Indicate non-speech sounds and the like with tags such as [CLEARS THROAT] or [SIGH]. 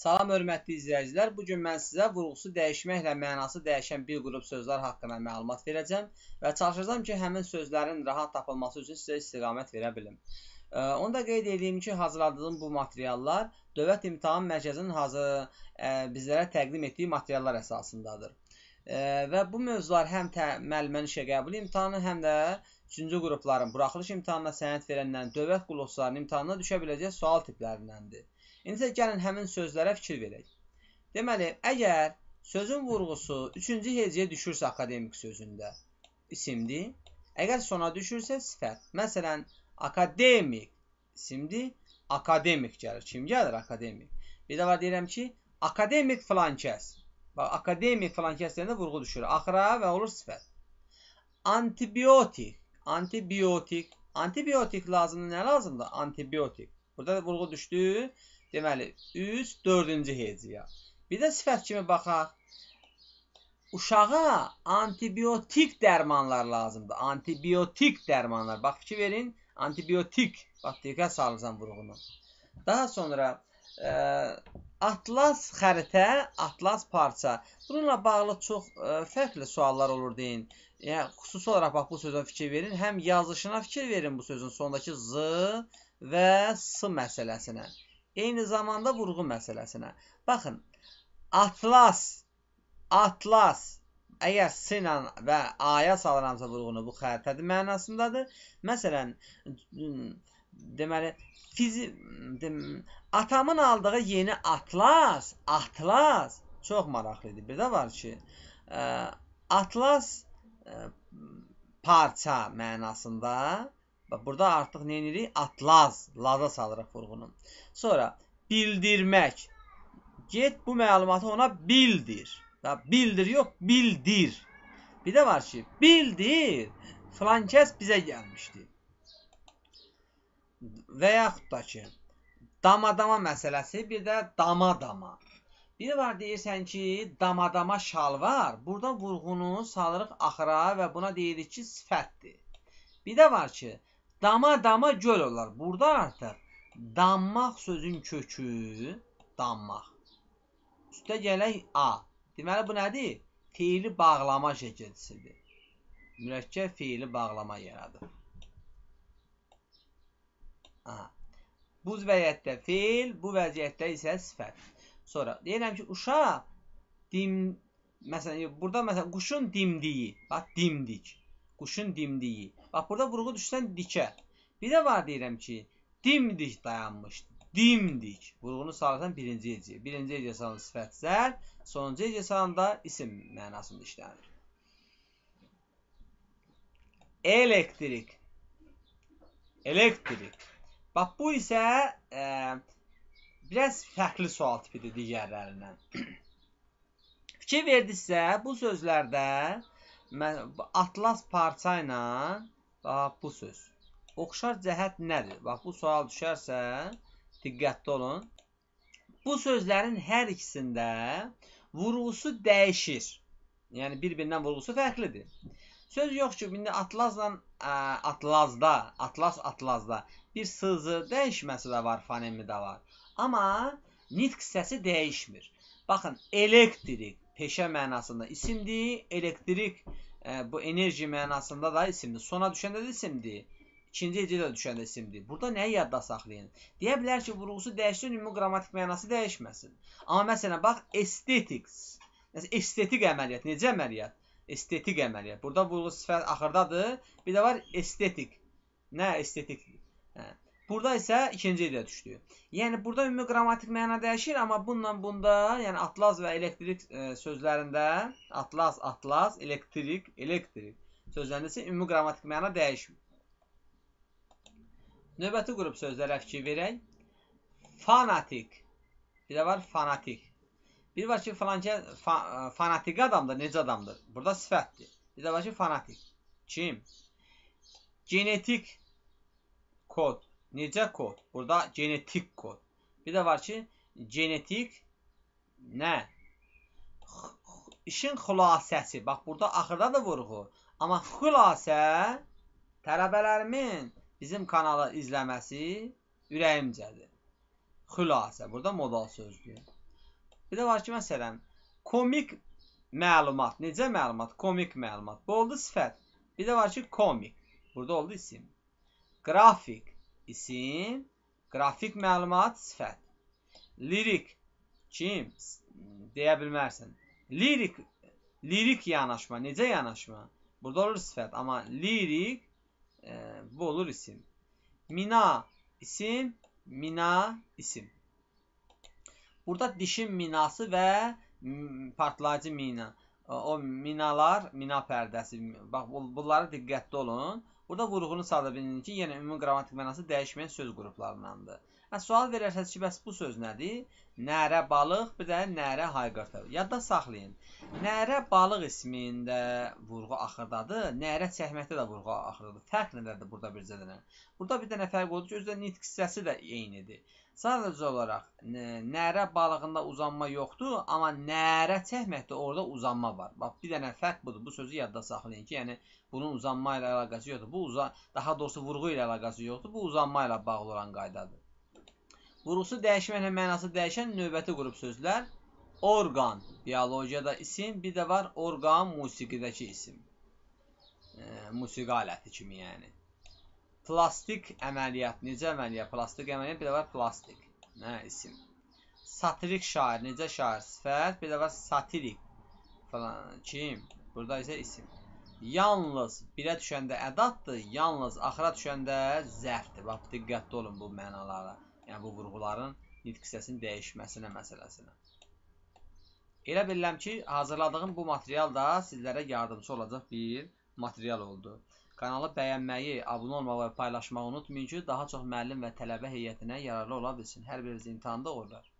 Salam hörmətli izləyicilər. Bu gün mən sizə vurğusu dəyişməklə mənası dəyişən bir qrup sözlər haqqında məlumat verəcəm və çalışacağam ki, həmin sözlərin rahat tapılması üçün sizə istiqamət verə bilim. E, onu da qeyd edeyim ki, hazırladığım bu materiallar Dövlət İmtahan Mərkəzinin hazır e, bizlərə təqdim etdiyi materiallar əsasındadır. E, və bu mövzular həm müəllimənin işə qəbul imtahanı, həm də 3-cü qrupların buraxılış imtahanına sənəd verənlərin dövlət qulluqçularının imtahanına düşə biləcək sual tiplərindəndir. İndi gəlin həmin sözlərə fikir verək. Deməli, əgər sözün vurğusu 3-cü hecəyə düşürsə akademik sözündə isimdir. Əgər sona düşürsə sifət. Məsələn, akademik isimdir. Akademik gəlir. Kim gəlir? Akademik. Bir də var deyirəm ki, akademik filan kəs. Bax, akademik filan kəs deyəndə vurğu düşür. Axıra və olur sifət. Antibiotik. Antibiotik. Antibiotik lazımdır. Nə lazımdır? Antibiotik. Burada da vurğu düşdü. Deməli 3 4-cü heciyə. Bir də sifət kimi baxaq. Uşağa antibiotik dərmanlar lazımdır. Antibiotik dərmanlar. Bax fikir verin. Antibiotik. Bax diqqət salırsan vurğunu. Daha sonra ə, e, atlas xəritə, atlas parça. Bununla bağlı çox ə, e, fərqli suallar olur deyin. Yəni xüsusi olaraq bax bu sözə fikir verin. Həm yazılışına fikir verin bu sözün sondakı z və s məsələsinə. Eyni zamanda vurğu məsələsinə. Baxın, atlas, atlas, əgər sinan və aya salıramsa vurğunu bu xəritədir mənasındadır. Məsələn, deməli, fizi, dem, atamın aldığı yeni atlas, atlas çox maraqlıdır. Bir də var ki, ə, e, atlas ə, e, parça mənasında Bax, burada artıq nə edirik? Atlaz, laza salırıq vurğunu. Sonra bildirmək. Get bu məlumatı ona bildir. Və bildir yox, bildir. Bir də var ki, bildir. Filan kəs bizə gəlmişdi. Və yaxud da ki, damadama məsələsi, bir də damadama. Bir var deyirsən ki, damadama şalvar. Burada vurğunu salırıq axıra və buna deyirik ki, sifətdir. Bir də var ki, Dama dama göl olar. Burada artıq dammaq sözün kökü dammaq. Üstə gələk a. Deməli bu nədir? Fiili bağlama şəkilçisidir. Mürəkkəb fiili bağlama yaradır. Aha. Bu vəziyyətdə fiil, bu vəziyyətdə isə sifət. Sonra deyirəm ki, uşaq dim məsələn burada məsələn quşun dimdiyi, bax dimdik quşun dimdiyi. Bax burada vurğu düşsən dikə. Bir də var deyirəm ki, dimdik dayanmışdı. Dimdik. Vurğunu sağlasan birinci ecə. Birinci ecə salan sifət zər, sonuncu ecə salan da isim mənasında işlənir. Elektrik. Elektrik. Bax bu isə e, biraz fərqli sual tipidir digərlərindən. [CLEARS THROAT] Fikir verdi sizə bu sözlərdə atlas parça ilə bax bu söz. Oxşar cəhət nədir? Bax bu sual düşərsə diqqətli olun. Bu sözlərin hər ikisində vurğusu dəyişir. Yəni bir-birindən vurğusu fərqlidir. Söz yox ki, indi atlasla ə, atlasda, atlas atlasda bir sızı dəyişməsi də var, fonemi də var. Amma nitq səsi dəyişmir. Baxın, elektrik, peşə mənasında isimdir, elektrik ə, e, bu enerji mənasında da isimdir. Sona düşəndə də isimdir. İkinci hecədə düşəndə isimdir. Burada nəyi yadda saxlayın? Deyə bilər ki, vurğusu dəyişsin, ümumi qrammatik mənası dəyişməsin. Amma məsələn bax estetics. Məsələn estetik əməliyyat necə əməliyyat? Estetik əməliyyat. Burada vurğu sifət axırdadır. Bir də var estetik. Nə estetik? Hə. Burada isə ikinci ilə düşdü. Yəni burada ümumi qrammatik məna dəyişir, amma bununla bunda, yəni atlas və elektrik e, sözlərində atlas, atlas, elektrik, elektrik sözlərində isə ümumi qrammatik məna dəyişmir. Növbəti qrup sözlərə fikir verək. Fanatik. Bir də var fanatik. Bir var ki, falanca fa, e, fanatik adamdır, necə adamdır? Burada sifətdir. Bir də var ki, fanatik. Kim? Genetik kod. Necə kod? Burada genetik kod. Bir də var ki, genetik nə? İşin xülasəsi. Bax, burada axırda da vurğu. Amma xülasə tələbələrimin bizim kanalı izləməsi ürəyimcədir. Xülasə. Burada modal sözdür. Bir də var ki, məsələn, komik məlumat. Necə məlumat? Komik məlumat. Bu oldu sifət. Bir də var ki, komik. Burada oldu isim. Qrafik isim, qrafik məlumat, sifət. Lirik kim? Deyə bilmərsən. Lirik lirik yanaşma, necə yanaşma? Burada olur sifət, amma lirik e, bu olur isim. Mina isim, mina isim. Burada dişin minası və partlayıcı mina. O minalar, mina pərdəsi. Bax bunlara diqqətli olun. Burada vurğunun sadəlövhlüyünün yenə ümumi qrammatik mənası dəyişməyən söz qruplarındandır. Hə, sual verərsəz ki, bəs bu söz nədir? Nərə balıq, bir də nərə hayqırtı. Yadda saxlayın. Nərə balıq ismində vurğu axırdadır, nərə çəkməkdə də vurğu axırdadır. Fərq nədədir burada bircə dənə? Burada bir dənə fərq odur ki, özdə nitq hissəsi də eynidir. Sadəcə olaraq nərə balığında uzanma yoxdur, amma nərə çəkməkdə orada uzanma var. Bax bir dənə fərq budur. Bu sözü yadda saxlayın ki, yəni bunun uzanma ilə əlaqəsi yoxdur. Bu uza daha doğrusu vurğu ilə əlaqəsi yoxdur. Bu uzanma ilə bağlı olan qaydadır. Qurusu dəyişməklə mənası dəyişən növbəti qrup sözlər. Orqan, biologiyada isim, bir də var orqan musiqidəki isim. E, musiqi aləti kimi yəni. Plastik əməliyyat, necə əməliyyat? Plastik əməliyyat, bir də var plastik. Nə isim? Satirik şair, necə şair? Sifət, bir də var satirik. Falan. Kim? Burada isə isim. Yalnız birə düşəndə ədatdır, yalnız axıra düşəndə zərfdir. Bax, diqqətli olun bu mənalara. Yəni bu vurğuların nitq hissəsinin dəyişməsinə məsələsinə. Elə bilirəm ki, hazırladığım bu material da sizlərə yardımcı olacaq bir material oldu. Kanalı bəyənməyi, abunə olmağı və paylaşmağı unutmayın ki, daha çox müəllim və tələbə heyətinə yararlı ola bilsin. Hər biriniz imtahanda uğurlar.